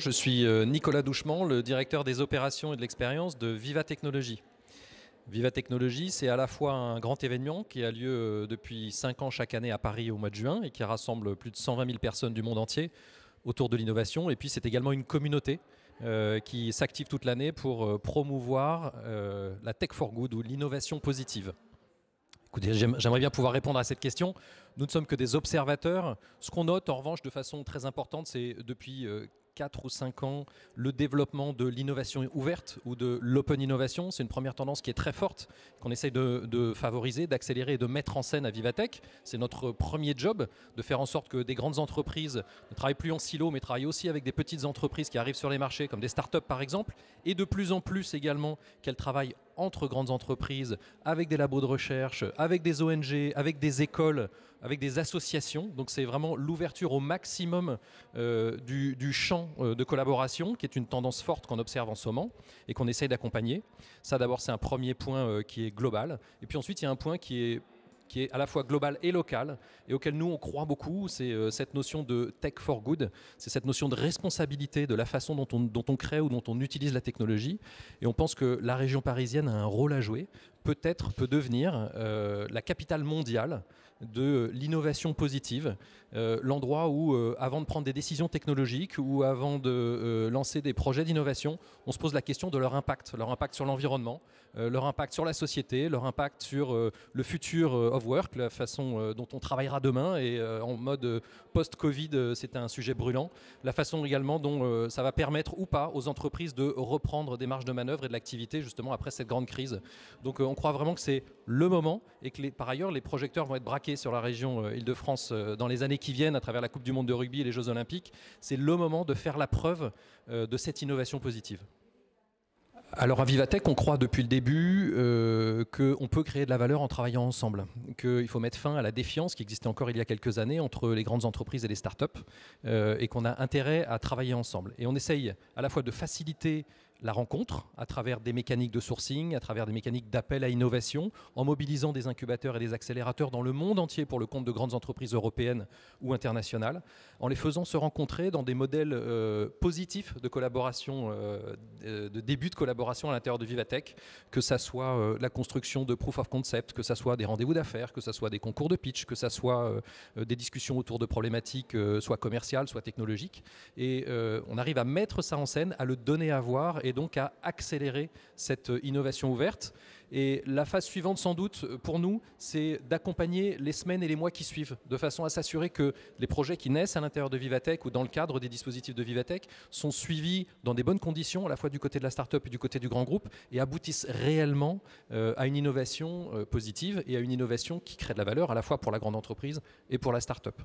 je suis euh, Nicolas Douchement, le directeur des opérations et de l'expérience de Viva Technologie. Viva Technologie, c'est à la fois un grand événement qui a lieu euh, depuis 5 ans chaque année à Paris au mois de juin et qui rassemble plus de 120 000 personnes du monde entier autour de l'innovation. Et puis c'est également une communauté euh, qui s'active toute l'année pour promouvoir la tech for good ou l'innovation positive. j'aimerais bien pouvoir répondre à cette question. Nous ne sommes que des observateurs. Ce qu'on note, en revanche, de façon très importante, c'est depuis 4 ou cinq ans le développement de l'innovation ouverte ou de l'open innovation. C'est une première tendance qui est très forte, qu'on essaye de, favoriser, d'accélérer et de mettre en scène à Vivatech. C'est notre premier job de faire en sorte que des grandes entreprises ne travaillent plus en silo, mais travaillent aussi avec des petites entreprises qui arrivent sur les marchés, comme des startups par exemple, et de plus en plus également qu'elles travaillent entre grandes entreprises, avec des labos de recherche, avec des ONG, avec des écoles, avec des associations. Donc c'est vraiment l'ouverture au maximum euh, du, champ euh, de collaboration, qui est une tendance forte qu'on observe en ce moment et qu'on essaye d'accompagner. Ça d'abord c'est un premier point euh, qui est global. Et puis ensuite il y a un point qui est qui est à la fois globale et local, et auquel nous, on croit beaucoup. C'est euh, cette notion de tech for good, c'est cette notion de responsabilité de la façon dont on crée ou dont on utilise la technologie. Et on pense que la région parisienne a un rôle à jouer peut-être peut devenir euh, la capitale mondiale de l'innovation positive, euh, l'endroit où, euh, avant de prendre des décisions technologiques ou avant de lancer des projets d'innovation, on se pose la question de leur impact, leur impact sur l'environnement, leur impact sur la société, leur impact sur le futur of work, la façon dont on travaillera demain et en mode post-Covid, c'est un sujet brûlant, la façon également dont ça va permettre ou pas aux entreprises de reprendre des marges de manœuvre et de l'activité justement après cette grande crise. Donc on croit vraiment que c'est le moment et que les, par ailleurs les projecteurs vont être braqués sur la région euh, Île-de-France euh, dans les années qui viennent à travers la Coupe du Monde de rugby et les Jeux Olympiques. C'est le moment de faire la preuve euh, de cette innovation positive. Alors à Vivatech, on croit depuis le début qu'on peut créer de la valeur en travaillant ensemble, qu'il faut mettre fin à la défiance qui existait encore il y a quelques années entre les grandes entreprises et les startups, et qu'on a intérêt à travailler ensemble. Et on essaye à la fois de faciliter la rencontre à travers des mécaniques de sourcing, à travers des mécaniques d'appel à innovation, en mobilisant des incubateurs et des accélérateurs dans le monde entier pour le compte de grandes entreprises européennes ou internationales, en les faisant se rencontrer dans des modèles euh, positifs de collaboration, euh, de début de collaboration à l'intérieur de Vivatech, que ça soit euh, la construction de proof of concept, que ça soit des rendez-vous d'affaires, que ça soit des concours de pitch, que ça soit des discussions autour de problématiques, soit commerciales, soit technologiques. Et on arrive à mettre ça en scène, à le donner à voir et et donc à accélérer cette euh, innovation ouverte. Et la phase suivante, sans doute, euh, pour nous, c'est d'accompagner les semaines et les mois qui suivent, de façon à s'assurer que les projets qui naissent à l'intérieur de Vivatech ou dans le cadre des dispositifs de Vivatech sont suivis dans des bonnes conditions, à la fois du côté de la start-up et du côté du grand groupe, et aboutissent réellement euh, à une innovation positive et à une innovation qui crée de la valeur à la fois pour la grande entreprise et pour la start-up.